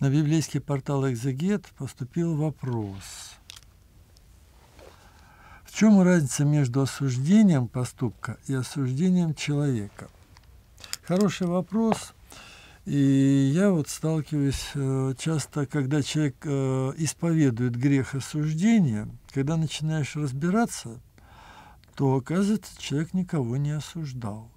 на библейский портал «Экзегет» поступил вопрос. В чем разница между осуждением поступка и осуждением человека? Хороший вопрос. И я вот сталкиваюсь э, часто, когда человек э, исповедует грех осуждения, когда начинаешь разбираться, то оказывается, человек никого не осуждал.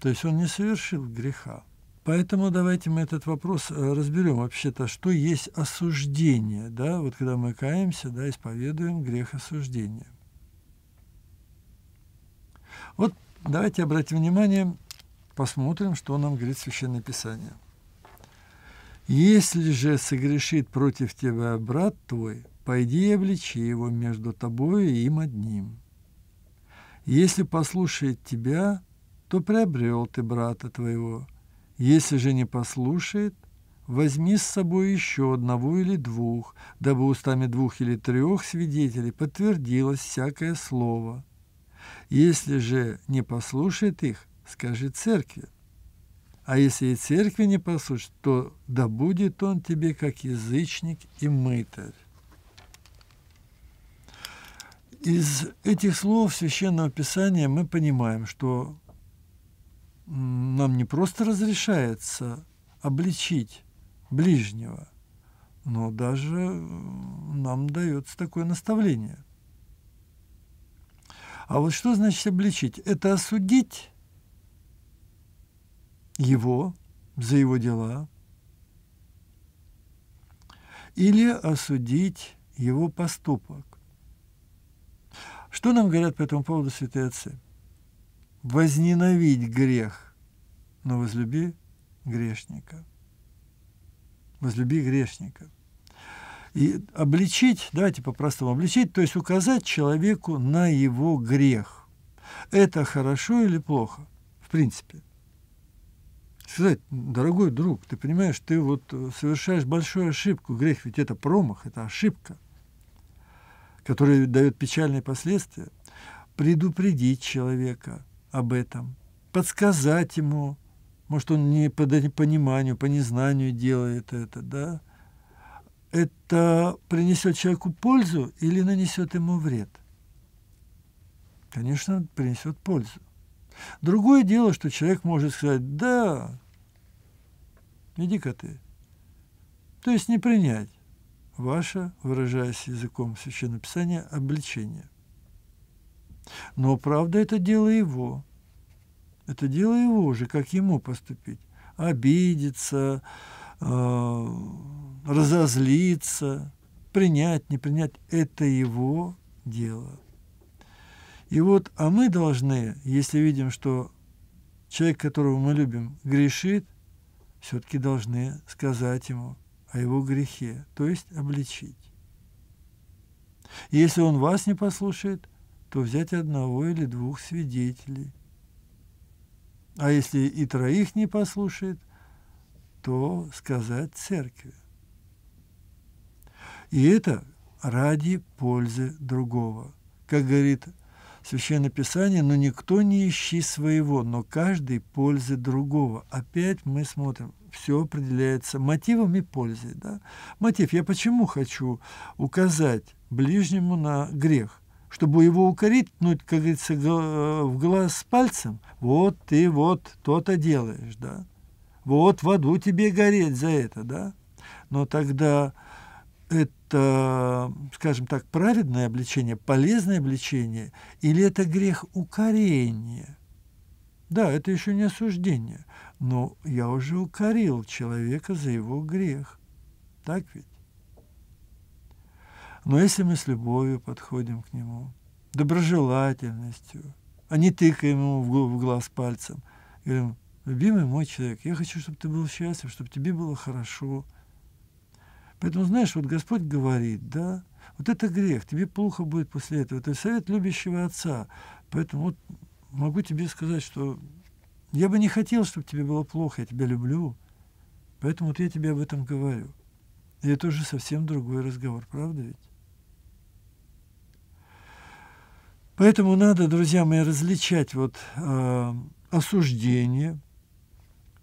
То есть он не совершил греха. Поэтому давайте мы этот вопрос э, разберем вообще-то, что есть осуждение, да, вот когда мы каемся, да, исповедуем грех осуждения. Вот давайте обратим внимание, посмотрим, что нам говорит Священное Писание. «Если же согрешит против тебя брат твой, пойди и обличи его между тобой и им одним. Если послушает тебя, то приобрел ты брата твоего, если же не послушает, возьми с собой еще одного или двух, дабы устами двух или трех свидетелей подтвердилось всякое слово. Если же не послушает их, скажи церкви. А если и церкви не послушает, то да будет он тебе как язычник и мытарь. Из этих слов Священного Писания мы понимаем, что нам не просто разрешается обличить ближнего, но даже нам дается такое наставление. А вот что значит обличить? Это осудить его за его дела или осудить его поступок. Что нам говорят по этому поводу святые отцы? возненавидь грех, но возлюби грешника. Возлюби грешника. И обличить, давайте по-простому, обличить, то есть указать человеку на его грех. Это хорошо или плохо? В принципе. Сказать, дорогой друг, ты понимаешь, ты вот э, совершаешь большую ошибку. Грех ведь это промах, это ошибка, которая дает печальные последствия. Предупредить человека – об этом, подсказать ему, может, он не по пониманию, по незнанию делает это, да, это принесет человеку пользу или нанесет ему вред? Конечно, принесет пользу. Другое дело, что человек может сказать, да, иди-ка ты. То есть не принять ваше, выражаясь языком Священного Писания, обличение. Но правда это дело его. Это дело его же, как ему поступить. Обидеться, э, разозлиться, принять, не принять. Это его дело. И вот, а мы должны, если видим, что человек, которого мы любим, грешит, все-таки должны сказать ему о его грехе, то есть обличить. Если он вас не послушает, то взять одного или двух свидетелей. А если и троих не послушает, то сказать церкви. И это ради пользы другого. Как говорит Священное Писание, но никто не ищи своего, но каждый пользы другого. Опять мы смотрим, все определяется мотивом и пользой. Да? Мотив, я почему хочу указать ближнему на грех? чтобы его укоритнуть, как говорится, э, в глаз пальцем. Вот ты вот то-то делаешь, да. Вот в аду тебе гореть за это, да. Но тогда это, скажем так, праведное обличение, полезное обличение, или это грех укорения? Да, это еще не осуждение, но я уже укорил человека за его грех. Так ведь? Но если мы с любовью подходим к нему, доброжелательностью, а не тыкаем ему в глаз пальцем, говорим, любимый мой человек, я хочу, чтобы ты был счастлив, чтобы тебе было хорошо. Поэтому, знаешь, вот Господь говорит, да, вот это грех, тебе плохо будет после этого. Это совет любящего отца. Поэтому вот могу тебе сказать, что я бы не хотел, чтобы тебе было плохо, я тебя люблю. Поэтому вот я тебе об этом говорю. И это уже совсем другой разговор, правда ведь? Поэтому надо, друзья мои, различать вот э, осуждение,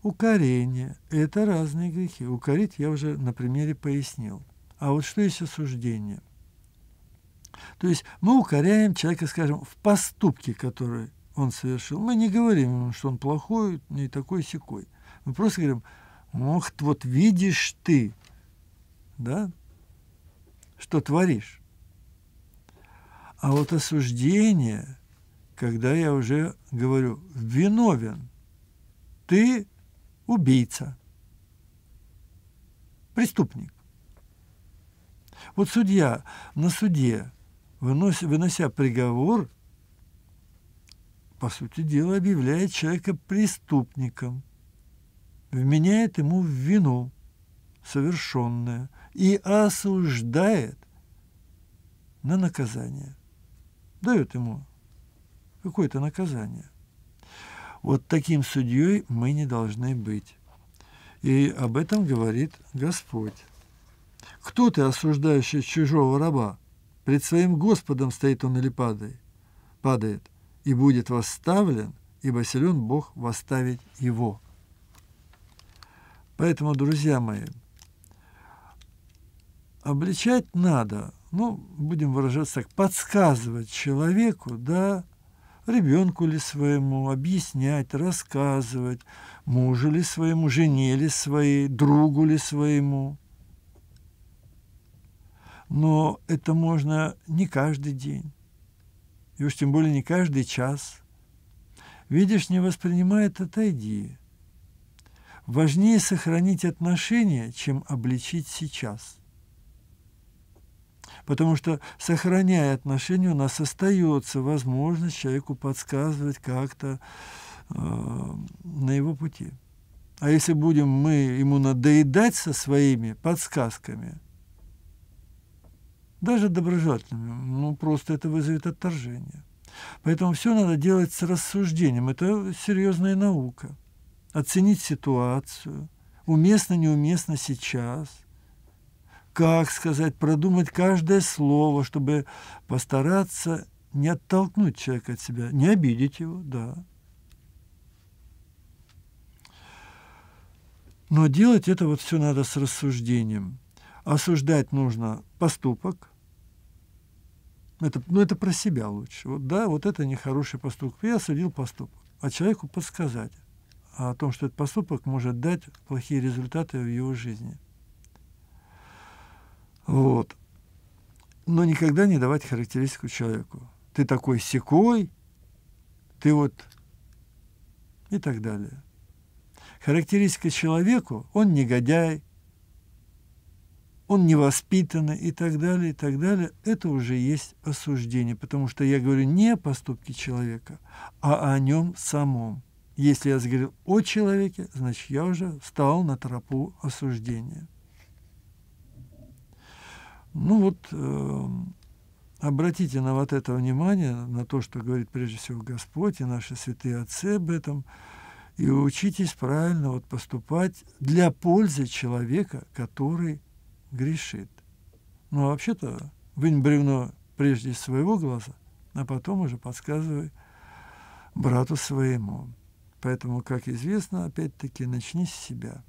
укорение. Это разные грехи. Укорить я уже на примере пояснил. А вот что есть осуждение? То есть мы укоряем человека, скажем, в поступке, который он совершил. Мы не говорим ему, что он плохой, не такой секой. Мы просто говорим, ох, вот видишь ты, да, что творишь. А вот осуждение, когда я уже говорю, виновен, ты убийца, преступник. Вот судья на суде, вынося, приговор, по сути дела объявляет человека преступником, вменяет ему в вину совершенное и осуждает на наказание дает ему какое-то наказание. Вот таким судьей мы не должны быть. И об этом говорит Господь. Кто ты, осуждающий чужого раба? Пред своим Господом стоит он или падает? Падает. И будет восставлен, ибо силен Бог восставить его. Поэтому, друзья мои, обличать надо – ну, будем выражаться так, подсказывать человеку, да, ребенку ли своему, объяснять, рассказывать, мужу ли своему, жене ли своей, другу ли своему. Но это можно не каждый день, и уж тем более не каждый час. Видишь, не воспринимает, отойди. Важнее сохранить отношения, чем обличить сейчас – Потому что, сохраняя отношения, у нас остается возможность человеку подсказывать как-то э, на его пути. А если будем мы ему надоедать со своими подсказками, даже доброжелательными, ну просто это вызовет отторжение. Поэтому все надо делать с рассуждением. Это серьезная наука. Оценить ситуацию, уместно, неуместно сейчас – как сказать, продумать каждое слово, чтобы постараться не оттолкнуть человека от себя, не обидеть его, да. Но делать это вот все надо с рассуждением. Осуждать нужно поступок. Это, ну, это про себя лучше. Вот, да, вот это нехороший поступок. Я осудил поступок. А человеку подсказать о том, что этот поступок может дать плохие результаты в его жизни – вот. Но никогда не давать характеристику человеку. Ты такой секой, ты вот и так далее. Характеристика человеку, он негодяй, он невоспитанный и так далее, и так далее, это уже есть осуждение, потому что я говорю не о поступке человека, а о нем самом. Если я заговорил о человеке, значит, я уже встал на тропу осуждения. Ну вот э, обратите на вот это внимание, на то, что говорит прежде всего Господь и наши святые отцы об этом, и учитесь правильно вот поступать для пользы человека, который грешит. Ну, а вообще-то вынь бревно прежде из своего глаза, а потом уже подсказывай брату своему. Поэтому, как известно, опять-таки, начни с себя –